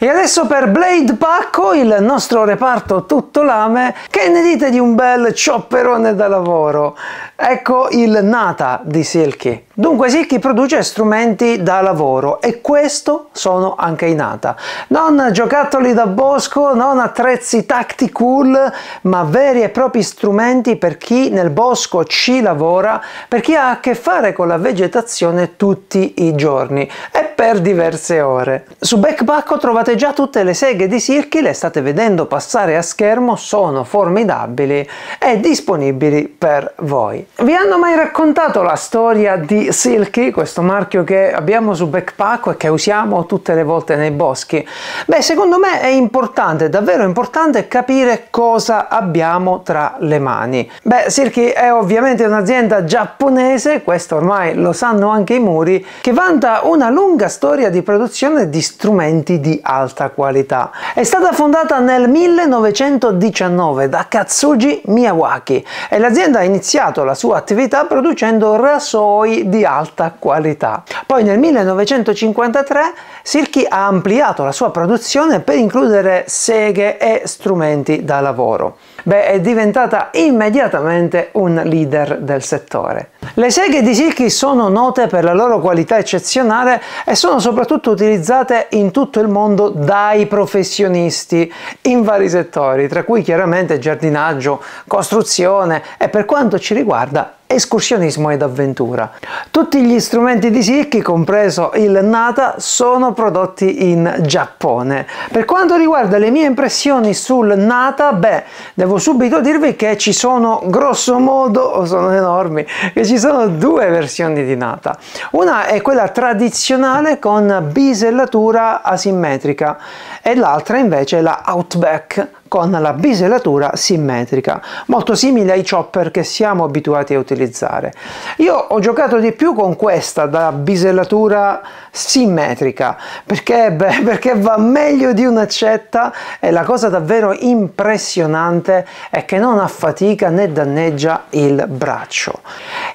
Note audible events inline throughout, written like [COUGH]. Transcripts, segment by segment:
E adesso per Blade Pacco, il nostro reparto tutto lame, che ne dite di un bel ciopperone da lavoro? Ecco il Nata di Silky. Dunque Silky produce strumenti da lavoro e questo sono anche i Nata. Non giocattoli da bosco, non attrezzi tactical, ma veri e propri strumenti per chi nel bosco ci lavora, per chi ha a che fare con la vegetazione tutti i giorni e per diverse ore. Su Backpacko trovate Notate già tutte le seghe di Sirchi, le state vedendo passare a schermo, sono formidabili e disponibili per voi. Vi hanno mai raccontato la storia di Silky, questo marchio che abbiamo su backpack e che usiamo tutte le volte nei boschi? Beh, secondo me è importante, davvero importante capire cosa abbiamo tra le mani. Beh, Silky è ovviamente un'azienda giapponese, questo ormai lo sanno anche i muri, che vanta una lunga storia di produzione di strumenti di audio alta qualità. È stata fondata nel 1919 da Katsuji Miyawaki e l'azienda ha iniziato la sua attività producendo rasoi di alta qualità. Poi nel 1953 Silky ha ampliato la sua produzione per includere seghe e strumenti da lavoro. Beh, è diventata immediatamente un leader del settore. Le seghe di Silky sono note per la loro qualità eccezionale e sono soprattutto utilizzate in tutto il mondo dai professionisti in vari settori, tra cui chiaramente giardinaggio, costruzione e per quanto ci riguarda escursionismo ed avventura. Tutti gli strumenti di Silky, compreso il Nata, sono prodotti in Giappone. Per quanto riguarda le mie impressioni sul Nata, beh, devo subito dirvi che ci sono grosso modo, sono enormi, che ci sono due versioni di Nata. Una è quella tradizionale con bisellatura asimmetrica e l'altra invece è la Outback con la biselatura simmetrica, molto simile ai chopper che siamo abituati a utilizzare. Io ho giocato di più con questa da biselatura simmetrica, perché, beh, [LAUGHS] perché va meglio di un'accetta e la cosa davvero impressionante è che non affatica né danneggia il braccio.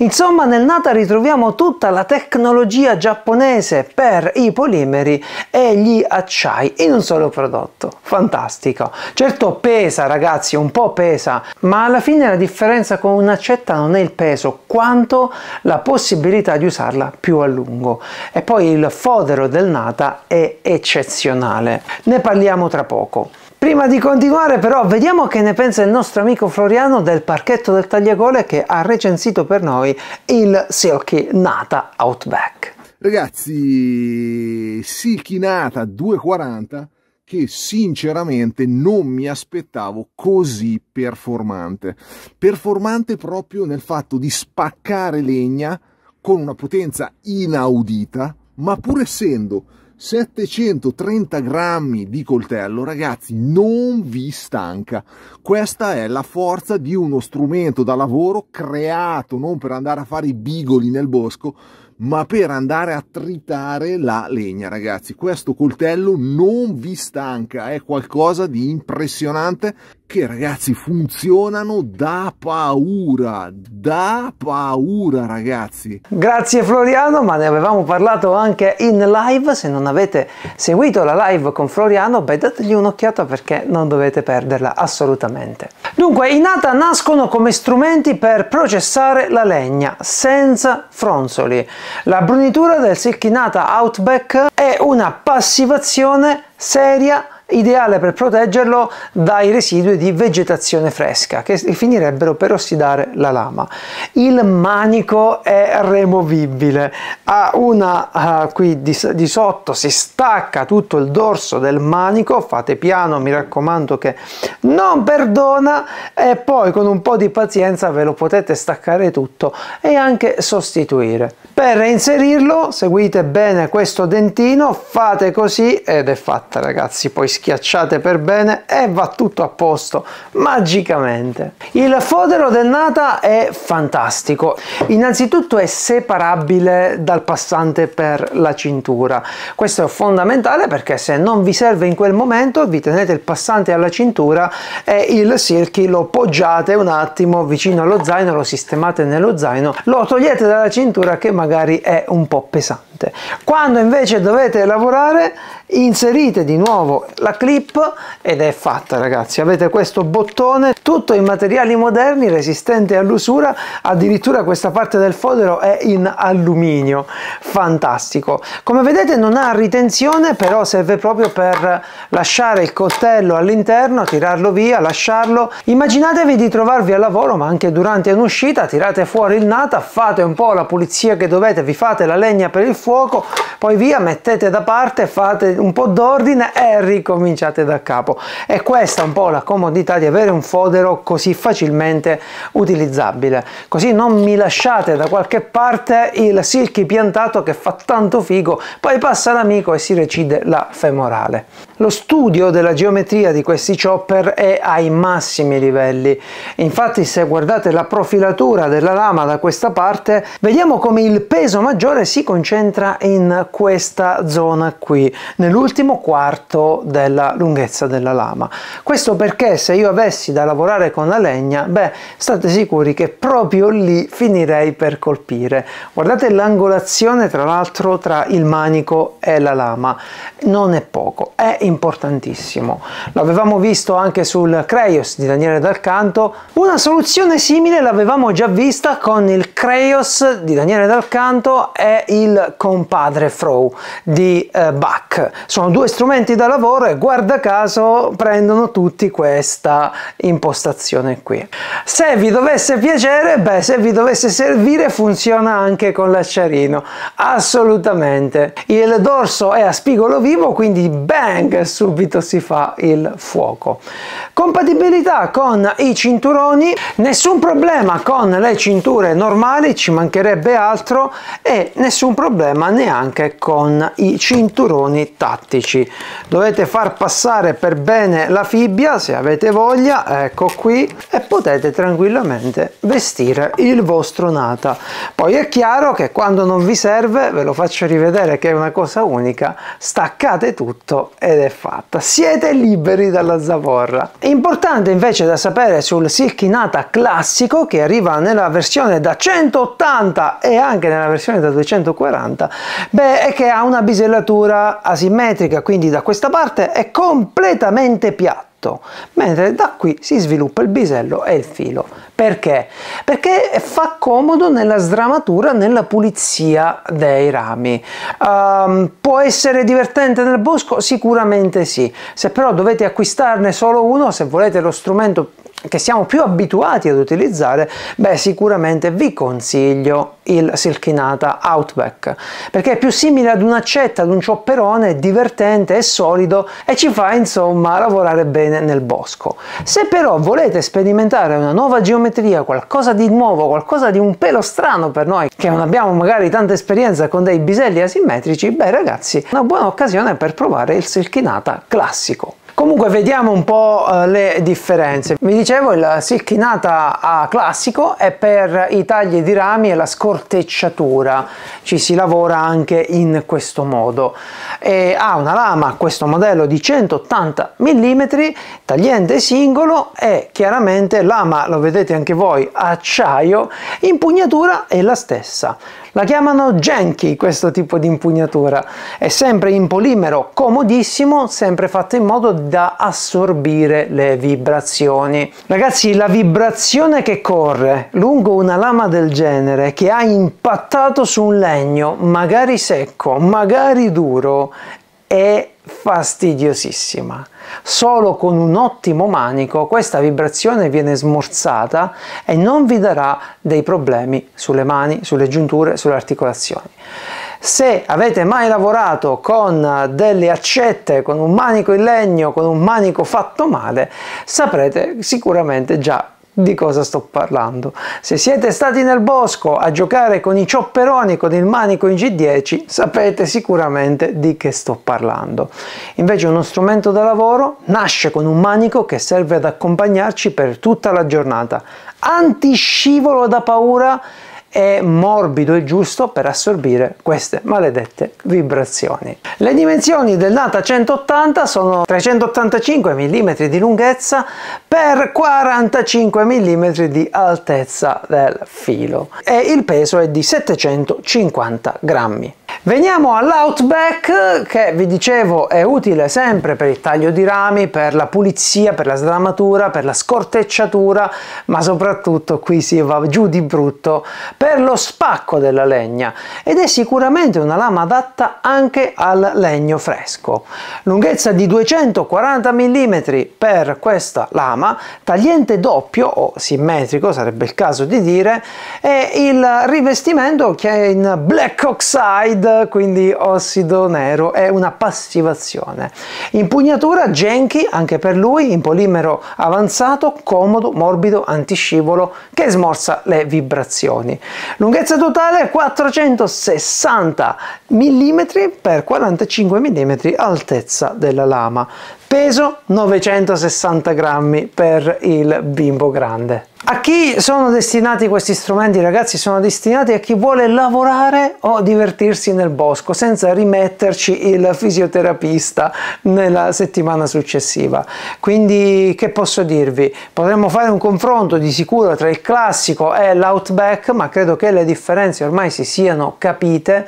Insomma nel Nata ritroviamo tutta la tecnologia giapponese per i polimeri e gli acciai in un solo prodotto. Fantastico. Certo pesa ragazzi, un po' pesa, ma alla fine la differenza con un'accetta non è il peso quanto la possibilità di usarla più a lungo. E poi il fodero del Nata è eccezionale. Ne parliamo tra poco. Prima di continuare però vediamo che ne pensa il nostro amico Floriano del parchetto del tagliagole che ha recensito per noi noi il Silky Nata Outback. Ragazzi, Silky Nata 240 che sinceramente non mi aspettavo così performante. Performante proprio nel fatto di spaccare legna con una potenza inaudita, ma pur essendo 730 grammi di coltello, ragazzi, non vi stanca. Questa è la forza di uno strumento da lavoro creato non per andare a fare i bigoli nel bosco, ma per andare a tritare la legna, ragazzi. Questo coltello non vi stanca, è qualcosa di impressionante che ragazzi funzionano da paura, da paura ragazzi. Grazie Floriano, ma ne avevamo parlato anche in live, se non avete seguito la live con Floriano, beh dategli un'occhiata perché non dovete perderla assolutamente. Dunque i nata nascono come strumenti per processare la legna senza fronzoli. La brunitura del Silky Nata Outback è una passivazione seria ideale per proteggerlo dai residui di vegetazione fresca che finirebbero per ossidare la lama. Il manico è removibile, ha una uh, qui di, di sotto si stacca tutto il dorso del manico, fate piano, mi raccomando che non perdona e poi con un po' di pazienza ve lo potete staccare tutto e anche sostituire. Per inserirlo seguite bene questo dentino, fate così ed è fatta ragazzi, poi schiacciate per bene e va tutto a posto magicamente. Il fodero dennata è fantastico. Innanzitutto è separabile dal passante per la cintura. Questo è fondamentale perché se non vi serve in quel momento vi tenete il passante alla cintura e il silky lo poggiate un attimo vicino allo zaino, lo sistemate nello zaino, lo togliete dalla cintura che magari è un po' pesante niente. Quando invece dovete lavorare inserite di nuovo la clip ed è fatta ragazzi. Avete questo bottone tutto in materiali moderni resistente all'usura, addirittura questa parte del fodero è in alluminio. Fantastico. Come vedete non ha ritenzione però serve proprio per lasciare il coltello all'interno, tirarlo via, lasciarlo. Immaginatevi di trovarvi al lavoro ma anche durante un'uscita tirate fuori il nata, fate un po' la pulizia che dovete, vi fate la legna per il fuoco fuoco, poi via, mettete da parte, fate un po' d'ordine e ricominciate da capo. E questa è un po' la comodità di avere un fodero così facilmente utilizzabile. Così non mi lasciate da qualche parte il silky piantato che fa tanto figo, poi passa l'amico e si recide la femorale. Lo studio della geometria di questi chopper è ai massimi livelli, infatti se guardate la profilatura della lama da questa parte vediamo come il peso maggiore si concentra in questa zona qui, nell'ultimo quarto della lunghezza della lama. Questo perché se io avessi da lavorare con la legna, beh state sicuri che proprio lì finirei per colpire. Guardate l'angolazione tra l'altro tra il manico e la lama, non è poco, è importante importantissimo. L'avevamo visto anche sul Creios di Daniele Dal Canto. Una soluzione simile l'avevamo già vista con il Creios di Daniele Dal Canto e il Compadre Frow di eh, Bach. Sono due strumenti da lavoro e guarda caso prendono tutti questa impostazione qui. Se vi dovesse piacere, beh, se vi dovesse servire funziona anche con l'acciarino, assolutamente. Il dorso è a spigolo vivo, quindi bang subito si fa il fuoco. Compatibilità con i cinturoni, nessun problema con le cinture normali, ci mancherebbe altro e nessun problema neanche con i cinturoni tattici. Dovete far passare per bene la fibbia se avete voglia, ecco qui, e potete tranquillamente vestire il vostro nata. Poi è chiaro che quando non vi serve, ve lo faccio rivedere che è una cosa unica, staccate tutto ed è fatta, siete liberi dalla zavorra. È importante invece da sapere sul Silky Nata classico che arriva nella versione da 180 e anche nella versione da 240, beh, è che ha una bisellatura asimmetrica, quindi da questa parte è completamente piatta stretto, mentre da qui si sviluppa il bisello e il filo. Perché? Perché fa comodo nella sdramatura, nella pulizia dei rami. Um, può essere divertente nel bosco? Sicuramente sì. Se però dovete acquistarne solo uno, se volete lo strumento che siamo più abituati ad utilizzare, beh sicuramente vi consiglio il Silkinata Outback, perché è più simile ad un'accetta, ad un ciopperone, è divertente, è solido e ci fa insomma lavorare bene nel bosco. Se però volete sperimentare una nuova geometria, qualcosa di nuovo, qualcosa di un pelo strano per noi, che non abbiamo magari tanta esperienza con dei biselli asimmetrici, beh ragazzi, una buona occasione per provare il Silkinata classico comunque vediamo un po' eh, le differenze vi dicevo il silchinata a classico è per i tagli di rami e la scortecciatura ci si lavora anche in questo modo e ha una lama questo modello di 180 mm tagliente singolo e chiaramente lama lo vedete anche voi acciaio impugnatura è la stessa la chiamano Genki questo tipo di impugnatura, è sempre in polimero comodissimo, sempre fatto in modo da assorbire le vibrazioni. Ragazzi la vibrazione che corre lungo una lama del genere che ha impattato su un legno, magari secco, magari duro, è fastidiosissima. Solo con un ottimo manico questa vibrazione viene smorzata e non vi darà dei problemi sulle mani, sulle giunture, sulle articolazioni. Se avete mai lavorato con delle accette, con un manico in legno, con un manico fatto male, saprete sicuramente già di cosa sto parlando. Se siete stati nel bosco a giocare con i ciopperoni con il manico in G10 sapete sicuramente di che sto parlando. Invece uno strumento da lavoro nasce con un manico che serve ad accompagnarci per tutta la giornata. Antiscivolo da paura è morbido e giusto per assorbire queste maledette vibrazioni. Le dimensioni del Nata 180 sono 385 mm di lunghezza per 45 mm di altezza del filo e il peso è di 750 grammi. Veniamo all'outback che vi dicevo è utile sempre per il taglio di rami, per la pulizia, per la sdramatura, per la scortecciatura, ma soprattutto qui si va giù di brutto per lo spacco della legna ed è sicuramente una lama adatta anche al legno fresco. Lunghezza di 240 mm per questa lama, tagliente doppio o simmetrico sarebbe il caso di dire e il rivestimento che è in black oxide quindi ossido nero, è una passivazione. Impugnatura Genki, anche per lui, in polimero avanzato, comodo, morbido, antiscivolo, che smorza le vibrazioni. Lunghezza totale 460 mm per 45 mm altezza della lama. Peso 960 grammi per il bimbo grande. A chi sono destinati questi strumenti ragazzi? Sono destinati a chi vuole lavorare o divertirsi nel bosco senza rimetterci il fisioterapista nella settimana successiva. Quindi che posso dirvi? Potremmo fare un confronto di sicuro tra il classico e l'outback ma credo che le differenze ormai si siano capite.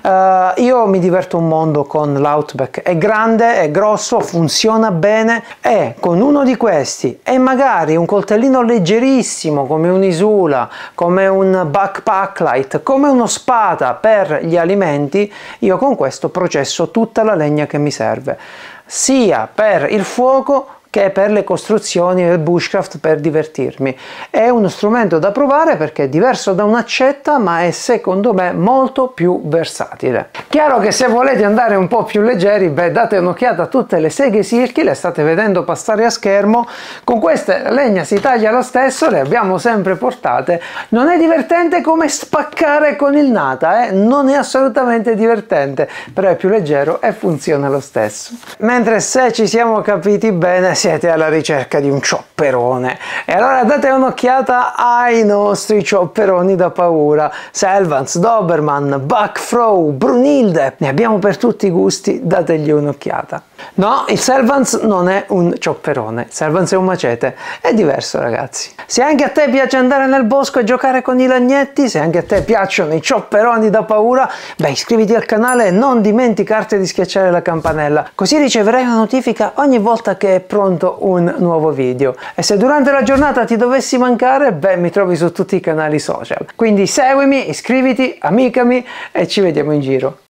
Uh, io mi diverto un mondo con l'outback, è grande, è grosso, funziona bene e con uno di questi e magari un coltellino leggerino piccolissimo come un'isola, come un backpack light, come uno spada per gli alimenti, io con questo processo tutta la legna che mi serve, sia per il fuoco che per le costruzioni e il bushcraft per divertirmi. È uno strumento da provare perché è diverso da un'accetta ma è secondo me molto più versatile. Chiaro che se volete andare un po' più leggeri, beh date un'occhiata a tutte le seghe silky, le state vedendo passare a schermo, con queste legna si taglia lo stesso, le abbiamo sempre portate. Non è divertente come spaccare con il nata, eh? non è assolutamente divertente, però è più leggero e funziona lo stesso. Mentre se ci siamo capiti bene, siamo siete alla ricerca di un chopperone. E allora date un'occhiata ai nostri chopperoni da paura. Selvans, Doberman, Buck Frow, Brunilde. Ne abbiamo per tutti i gusti, dategli un'occhiata. No, il Servants non è un ciopperone, il Servants è un macete, è diverso ragazzi. Se anche a te piace andare nel bosco e giocare con i lagnetti, se anche a te piacciono i ciopperoni da paura, beh iscriviti al canale e non dimenticarti di schiacciare la campanella, così riceverai una notifica ogni volta che è pronto un nuovo video. E se durante la giornata ti dovessi mancare, beh mi trovi su tutti i canali social. Quindi seguimi, iscriviti, amicami e ci vediamo in giro.